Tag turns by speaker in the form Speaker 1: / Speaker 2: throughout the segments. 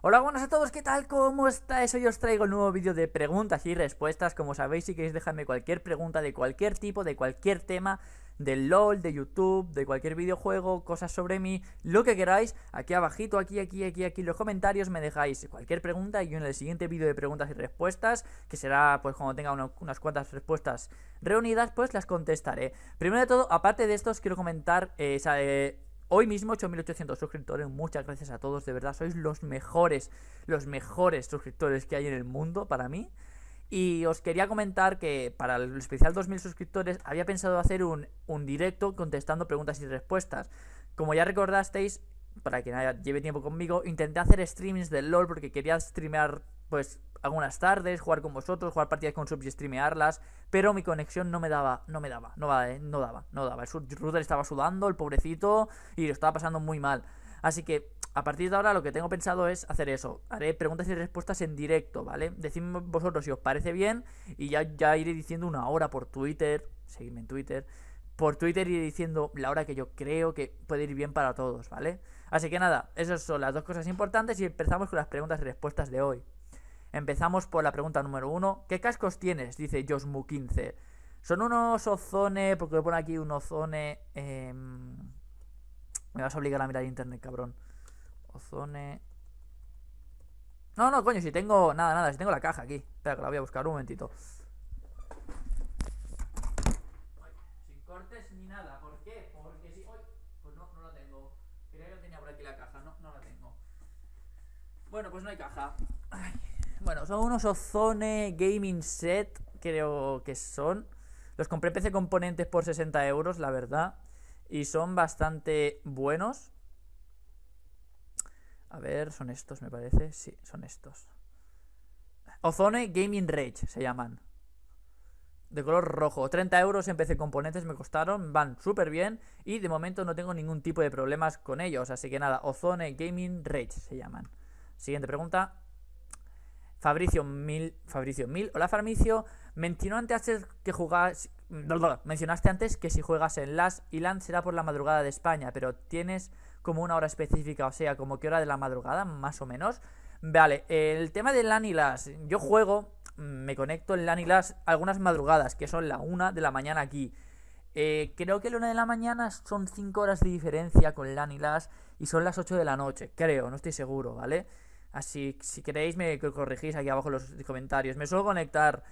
Speaker 1: Hola, buenas a todos, ¿qué tal? ¿Cómo estáis? Hoy os traigo un nuevo vídeo de preguntas y respuestas. Como sabéis, si queréis dejarme cualquier pregunta de cualquier tipo, de cualquier tema, del LOL, de YouTube, de cualquier videojuego, cosas sobre mí, lo que queráis, aquí abajito, aquí, aquí, aquí, aquí en los comentarios me dejáis cualquier pregunta y yo en el siguiente vídeo de preguntas y respuestas, que será pues cuando tenga unas cuantas respuestas reunidas, pues las contestaré. Primero de todo, aparte de os quiero comentar, eh, eh Hoy mismo 8.800 suscriptores, muchas gracias a todos, de verdad, sois los mejores, los mejores suscriptores que hay en el mundo para mí. Y os quería comentar que para el especial 2.000 suscriptores había pensado hacer un, un directo contestando preguntas y respuestas. Como ya recordasteis, para que lleve tiempo conmigo, intenté hacer streamings del LOL porque quería streamear pues algunas tardes, jugar con vosotros, jugar partidas con subs y streamearlas, pero mi conexión no me daba, no me daba, no daba, eh, no daba, no daba. El router estaba sudando, el pobrecito, y lo estaba pasando muy mal. Así que a partir de ahora lo que tengo pensado es hacer eso. Haré preguntas y respuestas en directo, ¿vale? Decidme vosotros si os parece bien y ya, ya iré diciendo una hora por Twitter, seguidme en Twitter, por Twitter iré diciendo la hora que yo creo que puede ir bien para todos, ¿vale? Así que nada, esas son las dos cosas importantes y empezamos con las preguntas y respuestas de hoy. Empezamos por la pregunta número uno. ¿Qué cascos tienes? Dice Josmu15. Son unos ozone, porque pone aquí un ozone... Em, me vas a obligar a mirar internet, cabrón. Ozone... No, no, coño, si tengo... Nada, nada, si tengo la caja aquí. Espera, que la voy a buscar un momentito. Sin cortes ni nada, ¿por qué? Porque si... Pues no, no la tengo. Creía que tenía por aquí la caja, no, no la tengo. Bueno, pues no hay caja. Ay. Bueno, son unos Ozone Gaming Set, creo que son. Los compré PC componentes por 60 euros, la verdad. Y son bastante buenos. A ver, son estos, me parece. Sí, son estos. Ozone Gaming Rage se llaman. De color rojo. 30 euros en PC componentes me costaron. Van súper bien. Y de momento no tengo ningún tipo de problemas con ellos. Así que nada, Ozone Gaming Rage se llaman. Siguiente pregunta. Fabricio Mil, Fabricio Mil, hola Fabricio, mencionaste antes que jugas, mencionaste antes que si juegas en LAS y LAN será por la madrugada de España, pero tienes como una hora específica, o sea, como que hora de la madrugada, más o menos. Vale, el tema de LAN y LAS, yo juego, mm, me conecto en LAN y LAS algunas madrugadas, que son la una de la mañana aquí. Eh, creo que la una de la mañana son 5 horas de diferencia con LAN y LAS y son las 8 de la noche, creo, no estoy seguro, ¿vale? Así ah, que si queréis me corregís aquí abajo en los comentarios. Me suelo conectar.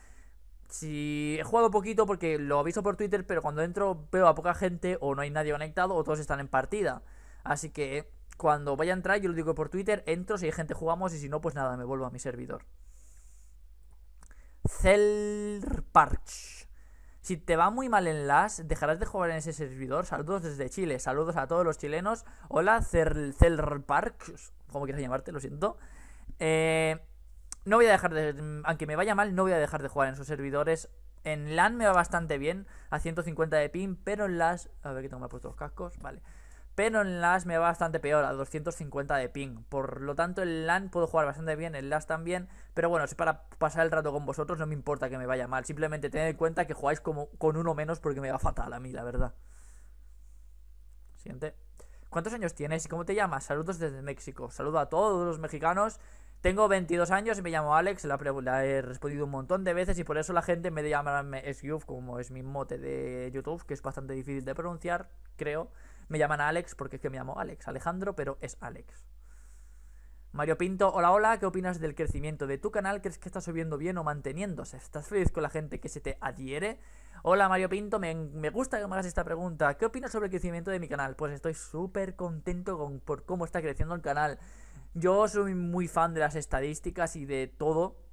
Speaker 1: Si he jugado poquito porque lo aviso por Twitter, pero cuando entro veo a poca gente o no hay nadie conectado o todos están en partida. Así que cuando vaya a entrar, yo lo digo por Twitter, entro, si hay gente jugamos y si no, pues nada, me vuelvo a mi servidor. Celparch. Si te va muy mal en LAS, dejarás de jugar en ese servidor. Saludos desde Chile. Saludos a todos los chilenos. Hola, Park, Como quieras llamarte, lo siento. Eh, no voy a dejar de... Aunque me vaya mal, no voy a dejar de jugar en esos servidores. En LAN me va bastante bien, a 150 de ping, pero en LAS... A ver que tengo mal puesto los cascos. Vale. Pero en LAS me va bastante peor, a 250 de ping. Por lo tanto, en LAN puedo jugar bastante bien, en LAS también. Pero bueno, si para pasar el rato con vosotros no me importa que me vaya mal. Simplemente tened en cuenta que jugáis como con uno menos porque me va fatal a mí, la verdad. Siguiente. ¿Cuántos años tienes y cómo te llamas? Saludos desde México. Saludo a todos los mexicanos. Tengo 22 años y me llamo Alex. La, he respondido un montón de veces y por eso la gente me llama SYUF, como es mi mote de YouTube, que es bastante difícil de pronunciar, creo. Me llaman Alex porque es que me llamo Alex, Alejandro, pero es Alex. Mario Pinto, hola, hola, ¿qué opinas del crecimiento de tu canal? ¿Crees que está subiendo bien o manteniéndose? ¿Estás feliz con la gente que se te adhiere? Hola Mario Pinto, me, me gusta que me hagas esta pregunta. ¿Qué opinas sobre el crecimiento de mi canal? Pues estoy súper contento con, por cómo está creciendo el canal. Yo soy muy fan de las estadísticas y de todo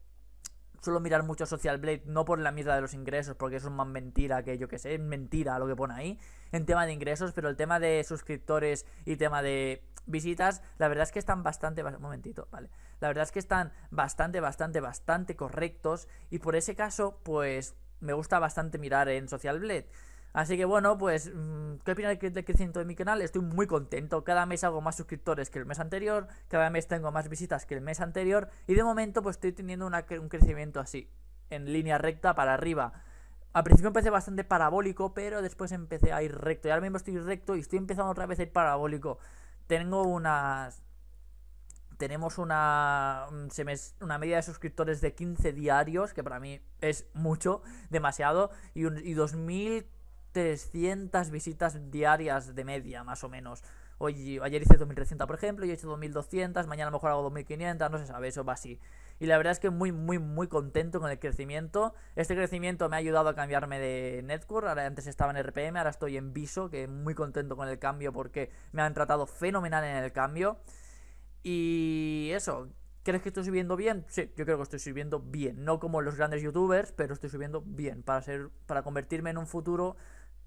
Speaker 1: suelo mirar mucho Social Blade, no por la mierda de los ingresos, porque eso es más mentira que yo que sé, mentira lo que pone ahí, en tema de ingresos, pero el tema de suscriptores y tema de visitas, la verdad es que están bastante, un momentito, vale, la verdad es que están bastante, bastante, bastante correctos y por ese caso, pues me gusta bastante mirar en Social Blade. Así que bueno, pues, mm, ¿qué opina del crecimiento de mi canal? Estoy muy contento. Cada mes hago más suscriptores que el mes anterior, cada mes tengo más visitas que el mes anterior y de momento pues estoy teniendo un crecimiento así, en línea recta para arriba. Al principio empecé bastante parabólico, pero después empecé a ir recto. Y ahora mismo estoy recto y estoy empezando otra vez a ir parabólico. Tengo unas... Tenemos una, una media de suscriptores de 15 diarios, que para mí es mucho, demasiado, y, y 2.000 300 visitas diarias de media, más o menos. Hoy, ayer hice 2300, por ejemplo, y he hecho 2200, mañana a lo mejor hago 2500, no se sabe, eso va así. Y la verdad es que muy, muy, muy contento con el crecimiento. Este crecimiento me ha ayudado a cambiarme de network. Ahora antes estaba en RPM, ahora estoy en Viso, que muy contento con el cambio porque me han tratado fenomenal en el cambio. Y eso, ¿crees que estoy subiendo bien? Sí, yo creo que estoy subiendo bien. No como los grandes youtubers, pero estoy subiendo bien para ser, para convertirme en un futuro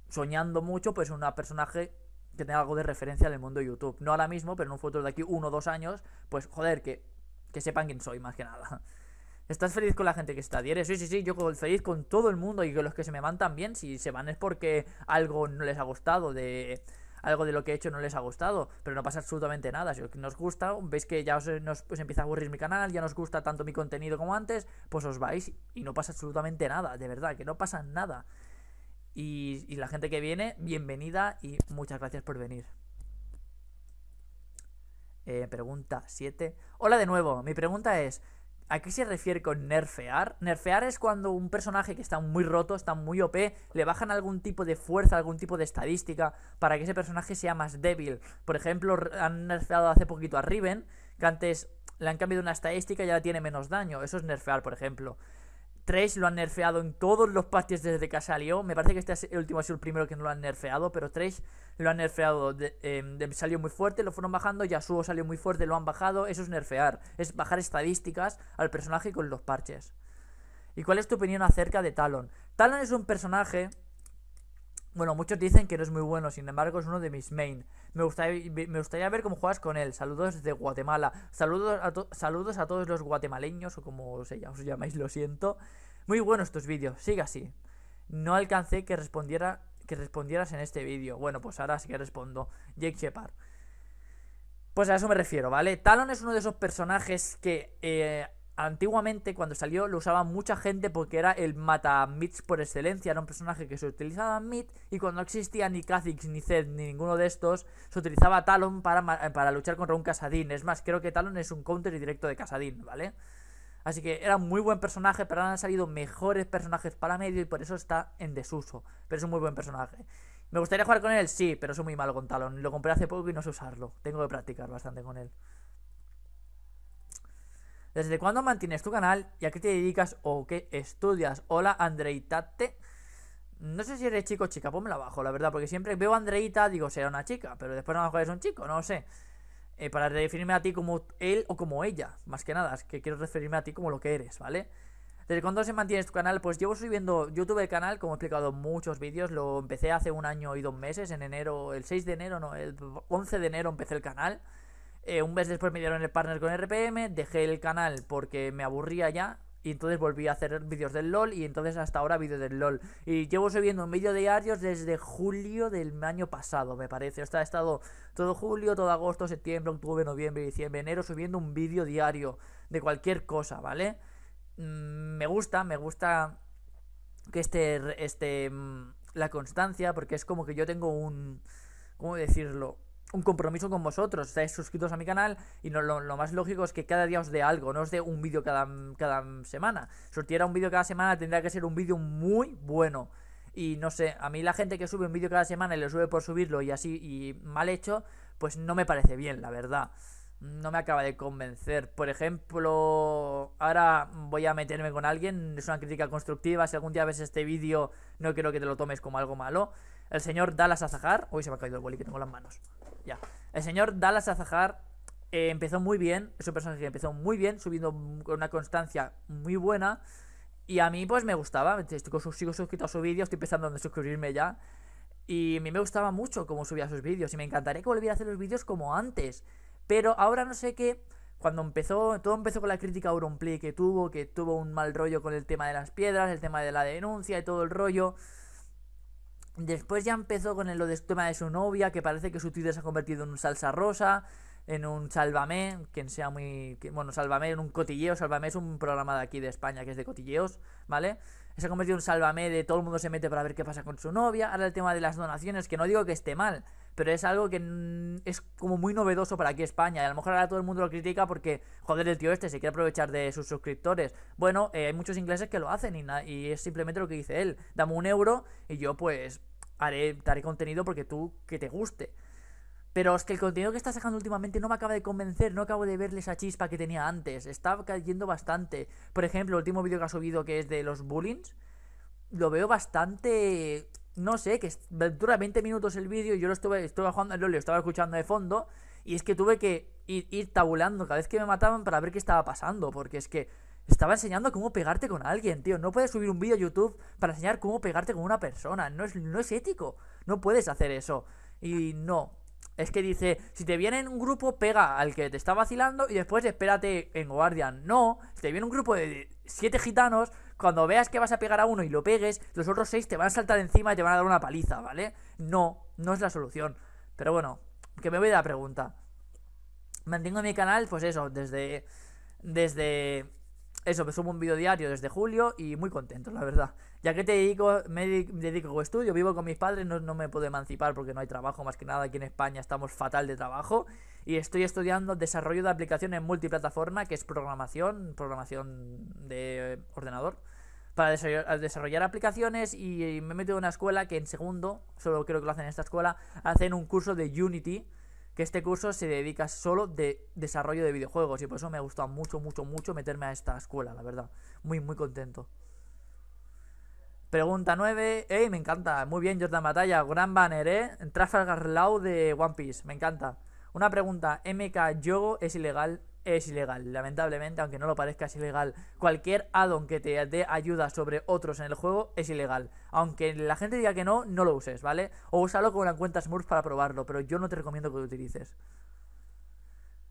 Speaker 1: soñando mucho, pues una personaje que tenga algo de referencia en el mundo de YouTube. No ahora mismo, pero en un futuro de aquí uno o dos años, pues joder, que, sepan quién soy, más que nada. ¿Estás feliz con la gente que está? sí, sí, sí, yo feliz con todo el mundo y con los que se me van también, si se van es porque algo no les ha gustado, de algo de lo que he hecho no les ha gustado, pero no pasa absolutamente nada. Si os gusta, veis que ya os, nos, empieza a aburrir mi canal, ya nos gusta tanto mi contenido como antes, pues os vais y no pasa absolutamente nada, de verdad, que no pasa nada. Y, la gente que viene, bienvenida y muchas gracias por venir. Eh, pregunta 7. Hola de nuevo, mi pregunta es, ¿a qué se refiere con nerfear? Nerfear es cuando un personaje que está muy roto, está muy OP, le bajan algún tipo de fuerza, algún tipo de estadística para que ese personaje sea más débil. Por ejemplo, han nerfeado hace poquito a Riven, que antes le han cambiado una estadística y ya tiene menos daño. Eso es nerfear, por ejemplo. 3 lo han nerfeado en todos los parches desde que salió. Me parece que este es el último ha sido el primero que no lo han nerfeado, pero 3 lo han nerfeado. Em, salió muy fuerte, lo fueron bajando. Yasuo salió muy fuerte, lo han bajado. Eso es nerfear, es bajar estadísticas al personaje con los parches. ¿Y cuál es tu opinión acerca de Talon? Talon es un personaje bueno, muchos dicen que no es muy bueno, sin embargo es uno de mis main. Me gustaría, ver cómo juegas con él. Saludos desde Guatemala. Saludos a, saludos a todos los guatemaleños, o como os llamáis, lo siento. Muy buenos tus vídeos, Siga así. No alcancé que, respondiera, que respondieras en este vídeo. Bueno, pues ahora sí que respondo. Jake Shepard. Pues a eso me refiero, ¿vale? Talon es uno de esos personajes que eh, antiguamente cuando salió lo usaba mucha gente porque era el mata mits por excelencia, era un personaje que se utilizaba mid y cuando no existía ni Kha'Zix ni Zed ni ninguno de estos, se utilizaba Talon para, eh, para luchar contra un Casadín. Es más, creo que Talon es un counter directo de Casadín, ¿vale? Así que era un muy buen personaje, pero han salido mejores personajes para medio y por eso está en desuso. Pero es un muy buen personaje. ¿Me gustaría jugar con él? Sí, pero soy muy malo con Talon. Lo compré hace poco y no sé usarlo. Tengo que practicar bastante con él. ¿Desde cuándo mantienes tu canal y a qué te dedicas o qué estudias? Hola, Andreitate. No sé si eres chico o chica, ponmela abajo, la verdad, porque siempre veo a Andreita, digo, será una chica, pero después a lo mejor es un chico, no lo sé. Eh, para referirme a ti como él o como ella, más que nada, es que quiero referirme a ti como lo que eres, ¿vale? ¿Desde cuándo se mantiene tu canal? Pues llevo subiendo YouTube el canal, como he explicado en muchos vídeos, lo empecé hace un año y dos meses, en enero, el 6 de enero, no, el 11 de enero empecé el canal. Eh, un mes después me dieron el partner con RPM, dejé el canal porque me aburría ya. Y entonces volví a hacer vídeos del LOL y entonces hasta ahora vídeos del LOL. Y llevo subiendo un vídeo diario desde julio del año pasado, me parece. O sea, he estado todo julio, todo agosto, septiembre, octubre, noviembre, diciembre, enero subiendo un vídeo diario de cualquier cosa, ¿vale? Mm, me gusta, me gusta que esté este, la constancia, porque es como que yo tengo un, ¿cómo decirlo? un compromiso con vosotros, estáis suscritos a mi canal y lo, más lógico es que cada día os dé algo, no os dé un vídeo cada, cada semana. Sortiera un vídeo cada semana tendría que ser un vídeo muy bueno. Y no sé, a mí la gente que sube un vídeo cada semana y lo sube por subirlo y así y mal hecho, pues no me parece bien, la verdad. No me acaba de convencer. Por ejemplo, ahora voy a meterme con alguien, es una crítica constructiva, si algún día ves este vídeo no quiero que te lo tomes como algo malo. El señor Dallas Azahar, hoy se me ha caído el boli que tengo las manos. El señor Dallas Azahar eh, empezó muy bien, es un personaje que empezó muy bien, subiendo con una constancia muy buena. Y a mí, pues me gustaba. Estoy, sigo suscrito a su vídeo, estoy pensando en suscribirme ya. Y a mí me gustaba mucho cómo subía sus vídeos. Y me encantaría que volviera a hacer los vídeos como antes. Pero ahora no sé qué. Cuando empezó, todo empezó con la crítica a Auronplay que tuvo, que tuvo un mal rollo con el tema de las piedras, el tema de la denuncia y todo el rollo. Después ya empezó con el, lo del tema de su novia, que parece que su Twitter se ha convertido en un salsa rosa, en un sálvame, quien sea muy... bueno, sálvame en un cotilleo, sálvame es un programa de aquí de España que es de cotilleos, ¿vale? Se ha convertido en un sálvame de todo el mundo se mete para ver qué pasa con su novia, ahora el tema de las donaciones, que no digo que esté mal, pero es algo que es como muy novedoso para aquí España. Y a lo mejor ahora todo el mundo lo critica porque, joder, el tío este se quiere aprovechar de sus suscriptores. Bueno, eh, hay muchos ingleses que lo hacen y, es simplemente lo que dice él. Dame un euro y yo pues haré, te haré contenido porque tú que te guste. Pero es que el contenido que está sacando últimamente no me acaba de convencer, no acabo de verle esa chispa que tenía antes. Está cayendo bastante. Por ejemplo, el último vídeo que ha subido que es de los bullings, lo veo bastante no sé, que dura 20 minutos el vídeo yo lo estuve, estaba escuchando de fondo y es que tuve que ir, tabulando cada vez que me mataban para ver qué estaba pasando, porque es que estaba enseñando cómo pegarte con alguien, tío. No puedes subir un vídeo a YouTube para enseñar cómo pegarte con una persona, no no es ético, no puedes hacer eso. Y no, es que dice, si te viene un grupo, pega al que te está vacilando y después espérate en Guardian. No, si te viene un grupo de siete gitanos, cuando veas que vas a pegar a uno y lo pegues, los otros seis te van a saltar encima y te van a dar una paliza, ¿vale? No, no es la solución. Pero bueno, que me voy de la pregunta. Mantengo mi canal, pues eso, desde... Desde... Eso, me subo un vídeo diario desde julio y muy contento, la verdad. Ya que te dedico, me dedico a estudio, vivo con mis padres, no, me puedo emancipar porque no hay trabajo más que nada. Aquí en España estamos fatal de trabajo. Y estoy estudiando desarrollo de aplicaciones multiplataforma, que es programación, programación de ordenador para desarrollar aplicaciones y me he metido en una escuela que en segundo, solo creo que lo hacen en esta escuela, hacen un curso de Unity, que este curso se dedica solo de desarrollo de videojuegos y por eso me ha gustado mucho, mucho, mucho meterme a esta escuela, la verdad. Muy, muy contento. Pregunta 9. ¡Ey! Me encanta. Muy bien, Jordan Batalla. Gran banner, ¿eh? Trafalgar Law de One Piece. Me encanta. Una pregunta. ¿MK Yogo es ilegal? Es ilegal. Lamentablemente, aunque no lo parezca, es ilegal. Cualquier addon que te dé ayuda sobre otros en el juego es ilegal. Aunque la gente diga que no, no lo uses, ¿vale? O úsalo con una cuenta Smurf para probarlo, pero yo no te recomiendo que lo utilices.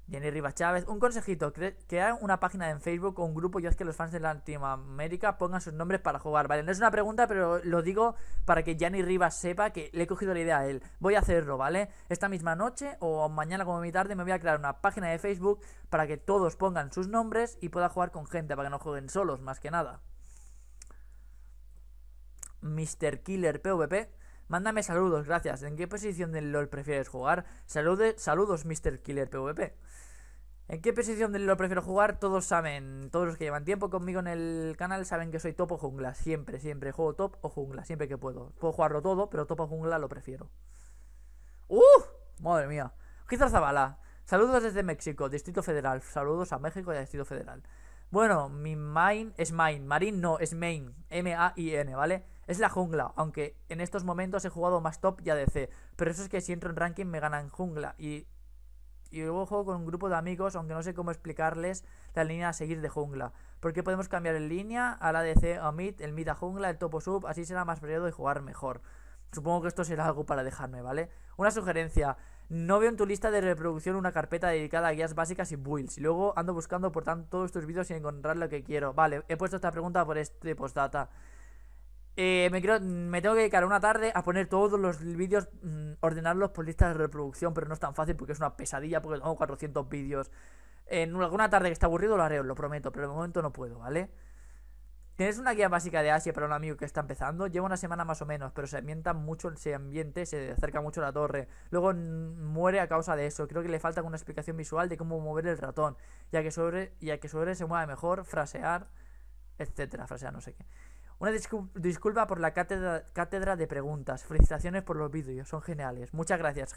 Speaker 1: Jenny Rivas Chávez. Un consejito, crea una página en Facebook o un grupo ya es que los fans de Latinoamérica pongan sus nombres para jugar. Vale, no es una pregunta, pero lo digo para que Jenny Rivas sepa que le he cogido la idea a él. Voy a hacerlo, ¿vale? Esta misma noche o mañana como mi tarde me voy a crear una página de Facebook para que todos pongan sus nombres y pueda jugar con gente, para que no jueguen solos, más que nada. Mr. Killer PvP. Mándame saludos, gracias. ¿En qué posición del LOL prefieres jugar? Salude, saludos, Mr. Killer PvP. ¿En qué posición del LoL prefiero jugar? Todos saben, todos los que llevan tiempo conmigo en el canal saben que soy top o jungla. Siempre, siempre. Juego top o jungla, siempre que puedo. Puedo jugarlo todo, pero top o jungla lo prefiero. ¡Uh! Madre mía. quizás Zabala. Saludos desde México, Distrito Federal. Saludos a México y a Distrito Federal. Bueno, mi main es main. Marín no, es main. M-A-I-N, ¿vale? Es la jungla, aunque en estos momentos he jugado más top y ADC. Pero eso es que si entro en ranking me ganan jungla. Y, y luego juego con un grupo de amigos, aunque no sé cómo explicarles la línea a seguir de jungla. Porque podemos cambiar en línea la ADC o mid, el mid a jungla, el topo sub. Así será más periodo de jugar mejor. Supongo que esto será algo para dejarme, ¿vale? Una sugerencia. No veo en tu lista de reproducción una carpeta dedicada a guías básicas y builds. Y luego ando buscando por tanto todos tus vídeos sin encontrar lo que quiero. Vale, he puesto esta pregunta por este postdata. Eh, me, creo, me tengo que dedicar una tarde a poner todos los vídeos, mm, ordenarlos por listas de reproducción, pero no es tan fácil porque es una pesadilla porque tengo 400 vídeos. En alguna tarde que está aburrido lo haré, os lo prometo, pero de momento no puedo, ¿vale? Tienes una guía básica de Asia para un amigo que está empezando. Lleva una semana más o menos, pero se ambienta mucho, se ambiente, se acerca mucho a la torre. Luego muere a causa de eso. Creo que le falta una explicación visual de cómo mover el ratón, ya que sobre, ya que sobre se mueve mejor, frasear, etcétera, frasear no sé qué. Una disculpa por la cátedra, de preguntas. Felicitaciones por los vídeos, son geniales. Muchas gracias,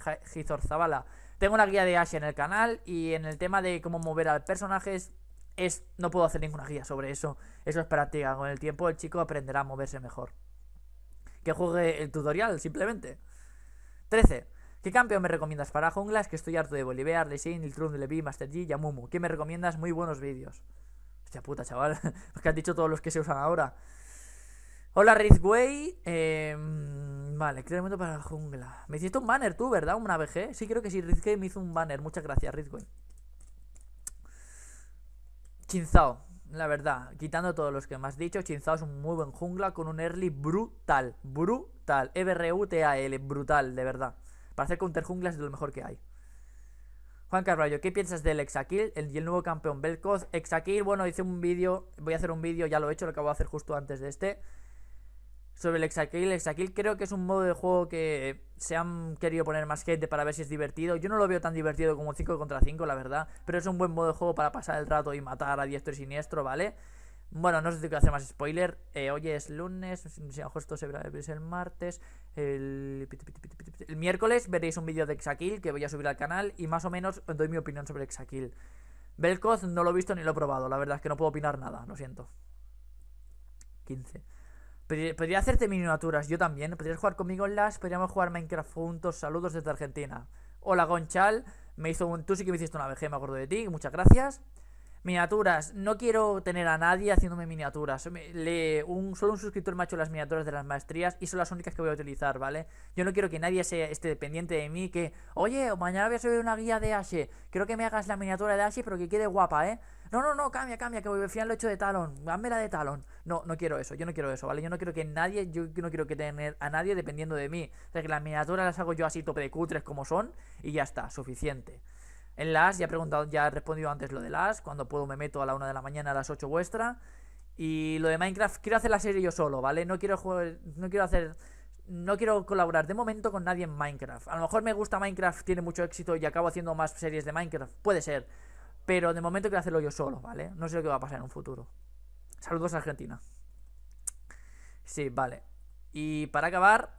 Speaker 1: zavala Tengo una guía de asia en el canal y en el tema de cómo mover al personaje es, no puedo hacer ninguna guía sobre eso. Eso es práctica. Con el tiempo el chico aprenderá a moverse mejor. Que juegue el tutorial, simplemente. 13. ¿Qué campeón me recomiendas para junglas? Que estoy harto de Bolívar, Lesin, Iltrun, Levi, Master G, Yamumu. ¿Qué me recomiendas? Muy buenos vídeos. Hostia puta, chaval. Los que han dicho todos los que se usan ahora. Hola, Rizway. Eh, em, vale, momento para la jungla. Me hiciste un banner tú, ¿verdad? Una BG. Sí, creo que sí, Rizgway me hizo un banner. Muchas gracias, Rizway. Chinzao, la verdad, quitando todos los que me has dicho, Chinzao es un muy buen jungla con un early brutal. Brutal. E-B-R-U-T-A-L. Brutal, de verdad. Para hacer counter jungla es de lo mejor que hay. Juan Carballo, ¿qué piensas del Exakil el, el nuevo campeón Belcoz, Exakil, bueno, hice un vídeo, voy a hacer un vídeo, ya lo he hecho, lo acabo de hacer justo antes de este, sobre el Exakill. El creo que es un modo de juego que se han querido poner más gente para ver si es divertido. Yo no lo veo tan divertido como 5 contra 5, la verdad. Pero es un buen modo de juego para pasar el rato y matar a diestro y siniestro, ¿vale? Bueno, no sé si tengo que hacer más spoiler. Eh, hoy es lunes, si no, esto se verá el martes. El... miércoles veréis un vídeo de Exakill que voy a subir al canal y más o menos doy mi opinión sobre Exakill. Belkoz no lo he visto ni lo he probado, la verdad es que no puedo opinar nada, lo siento. 15. Podría hacerte miniaturas, yo también. Podrías jugar conmigo en las, podríamos jugar Minecraft juntos. Saludos desde Argentina. Hola, Gonchal. Me hizo un... Tú sí que me hiciste una BG, me acuerdo de ti. Muchas gracias. Miniaturas. No quiero tener a nadie haciéndome miniaturas. un, solo un suscriptor me ha hecho las miniaturas de las maestrías y son las únicas que voy a utilizar, ¿vale? Yo no quiero que nadie sea, esté dependiente de mí que, oye, mañana voy a subir una guía de Ashe. Quiero que me hagas la miniatura de Ashe, pero que quede guapa, ¿eh? No, no, no, cambia, cambia, que al final lo he hecho de talón. Hazme la de talón. No, no quiero eso, yo no quiero eso, ¿vale? Yo no quiero que nadie, yo no quiero que tener a nadie dependiendo de mí. O sea, que las miniaturas las hago yo así tope de cutres como son y ya está, suficiente en las, ya he preguntado, ya he respondido antes lo de las, cuando puedo me meto a la 1 de la mañana a las 8 vuestra. Y lo de Minecraft, quiero hacer la serie yo solo, ¿vale? No quiero no quiero hacer no quiero colaborar de momento con nadie en Minecraft. A lo mejor me gusta Minecraft, tiene mucho éxito y acabo haciendo más series de Minecraft, puede ser. Pero de momento quiero hacerlo yo solo, ¿vale? No sé lo que va a pasar en un futuro. Saludos a Argentina. Sí, vale. Y para acabar,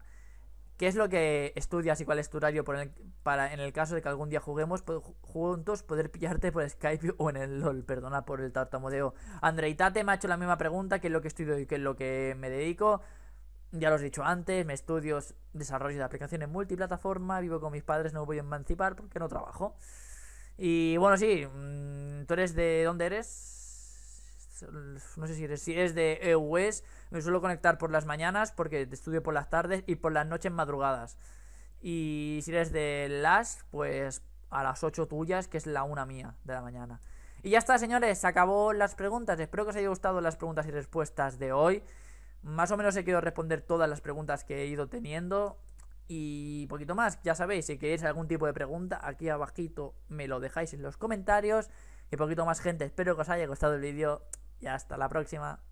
Speaker 1: ¿Qué es lo que estudias y cuál es tu horario para en el caso de que algún día juguemos juntos poder pillarte por Skype o en el LOL? Perdona por el tartamudeo. Andreitate me ha hecho la misma pregunta, qué es lo que estudio y qué es lo que me dedico. Ya lo he dicho antes, me estudio desarrollo de aplicaciones multiplataforma, vivo con mis padres, no me voy a emancipar porque no trabajo. Y bueno, sí, mm, ¿tú eres de dónde eres? no sé si eres, de EUS, me suelo conectar por las mañanas porque estudio por las tardes y por las noches madrugadas. Y si eres de LAS, pues a las 8 tuyas, que es la una mía de la mañana. Y ya está, señores, se acabó las preguntas. Espero que os haya gustado las preguntas y respuestas de hoy. Más o menos he querido responder todas las preguntas que he ido teniendo. Y poquito más, ya sabéis, si queréis algún tipo de pregunta, aquí abajito me lo dejáis en los comentarios. Y poquito más, gente, espero que os haya gustado el vídeo y hasta la próxima.